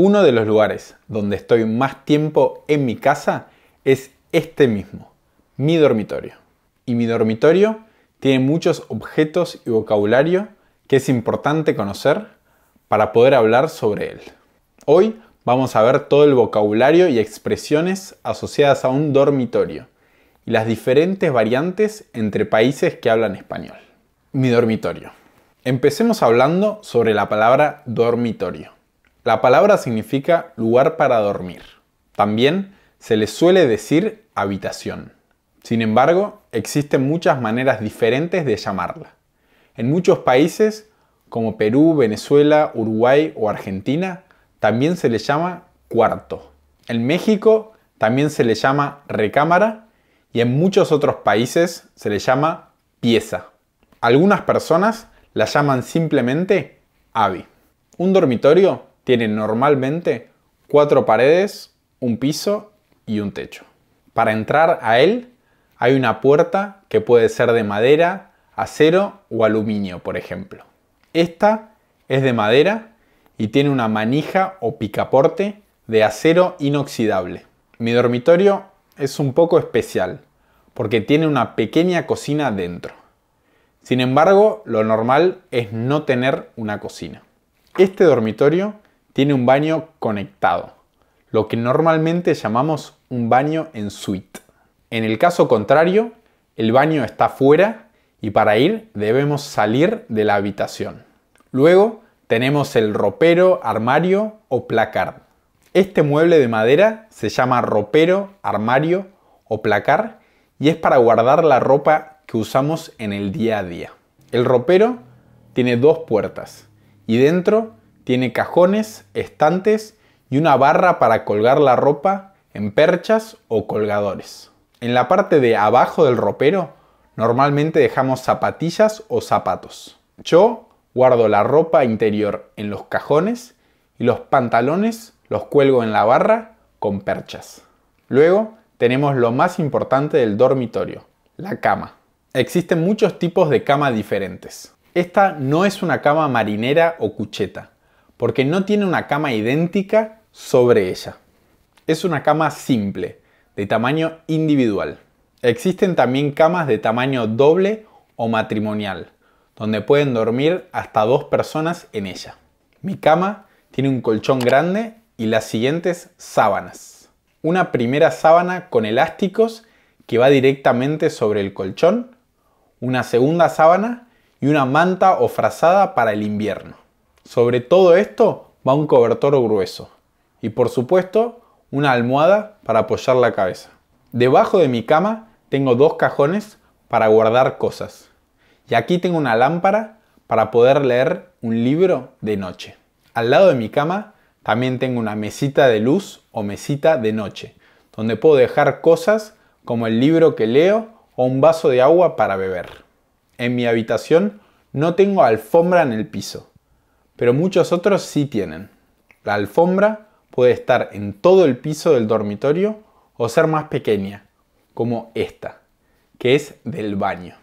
Uno de los lugares donde estoy más tiempo en mi casa es este mismo, mi dormitorio. Y mi dormitorio tiene muchos objetos y vocabulario que es importante conocer para poder hablar sobre él. Hoy vamos a ver todo el vocabulario y expresiones asociadas a un dormitorio y las diferentes variantes entre países que hablan español. Mi dormitorio. Empecemos hablando sobre la palabra dormitorio. La palabra significa lugar para dormir. También se le suele decir habitación. Sin embargo, existen muchas maneras diferentes de llamarla. En muchos países, como Perú, Venezuela, Uruguay o Argentina, también se le llama cuarto. En México también se le llama recámara y en muchos otros países se le llama pieza. Algunas personas la llaman simplemente AVI. Un dormitorio tiene normalmente cuatro paredes, un piso y un techo. Para entrar a él hay una puerta que puede ser de madera, acero o aluminio, por ejemplo. Esta es de madera y tiene una manija o picaporte de acero inoxidable. Mi dormitorio es un poco especial porque tiene una pequeña cocina dentro. Sin embargo, lo normal es no tener una cocina. Este dormitorio tiene un baño conectado, lo que normalmente llamamos un baño en suite. En el caso contrario, el baño está fuera y para ir debemos salir de la habitación. Luego tenemos el ropero, armario o placar. Este mueble de madera se llama ropero, armario o placar y es para guardar la ropa que usamos en el día a día. El ropero tiene dos puertas y dentro tiene cajones, estantes y una barra para colgar la ropa en perchas o colgadores. En la parte de abajo del ropero normalmente dejamos zapatillas o zapatos. Yo guardo la ropa interior en los cajones y los pantalones los cuelgo en la barra con perchas. Luego tenemos lo más importante del dormitorio, la cama. Existen muchos tipos de cama diferentes. Esta no es una cama marinera o cucheta porque no tiene una cama idéntica sobre ella. Es una cama simple, de tamaño individual. Existen también camas de tamaño doble o matrimonial, donde pueden dormir hasta dos personas en ella. Mi cama tiene un colchón grande y las siguientes sábanas. Una primera sábana con elásticos que va directamente sobre el colchón, una segunda sábana y una manta o frazada para el invierno. Sobre todo esto va un cobertor grueso y por supuesto una almohada para apoyar la cabeza. Debajo de mi cama tengo dos cajones para guardar cosas y aquí tengo una lámpara para poder leer un libro de noche. Al lado de mi cama también tengo una mesita de luz o mesita de noche donde puedo dejar cosas como el libro que leo o un vaso de agua para beber. En mi habitación no tengo alfombra en el piso pero muchos otros sí tienen. La alfombra puede estar en todo el piso del dormitorio o ser más pequeña, como esta, que es del baño.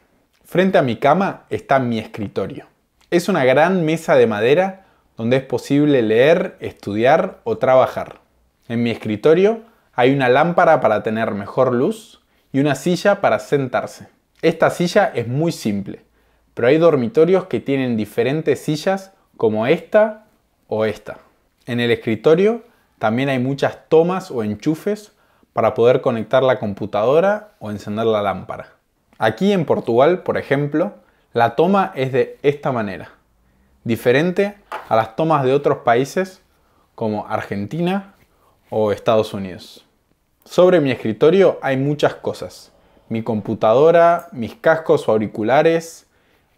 Frente a mi cama está mi escritorio. Es una gran mesa de madera donde es posible leer, estudiar o trabajar. En mi escritorio hay una lámpara para tener mejor luz y una silla para sentarse. Esta silla es muy simple, pero hay dormitorios que tienen diferentes sillas como esta o esta. En el escritorio también hay muchas tomas o enchufes para poder conectar la computadora o encender la lámpara. Aquí en Portugal, por ejemplo, la toma es de esta manera, diferente a las tomas de otros países como Argentina o Estados Unidos. Sobre mi escritorio hay muchas cosas. Mi computadora, mis cascos o auriculares,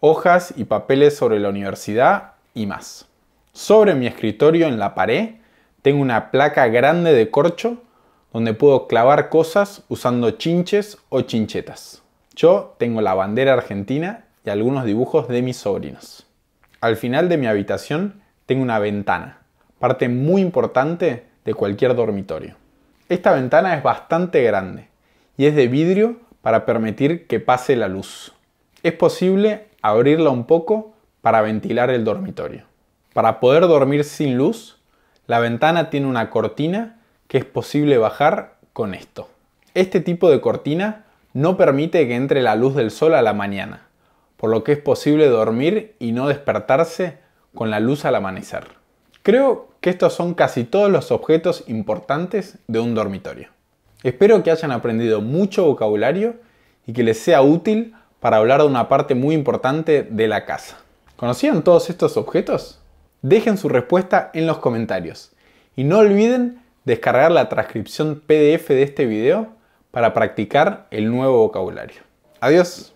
hojas y papeles sobre la universidad más. Sobre mi escritorio en la pared tengo una placa grande de corcho donde puedo clavar cosas usando chinches o chinchetas. Yo tengo la bandera argentina y algunos dibujos de mis sobrinos. Al final de mi habitación tengo una ventana, parte muy importante de cualquier dormitorio. Esta ventana es bastante grande y es de vidrio para permitir que pase la luz. Es posible abrirla un poco para ventilar el dormitorio. Para poder dormir sin luz, la ventana tiene una cortina que es posible bajar con esto. Este tipo de cortina no permite que entre la luz del sol a la mañana, por lo que es posible dormir y no despertarse con la luz al amanecer. Creo que estos son casi todos los objetos importantes de un dormitorio. Espero que hayan aprendido mucho vocabulario y que les sea útil para hablar de una parte muy importante de la casa. ¿Conocían todos estos objetos? Dejen su respuesta en los comentarios y no olviden descargar la transcripción PDF de este video para practicar el nuevo vocabulario. Adiós.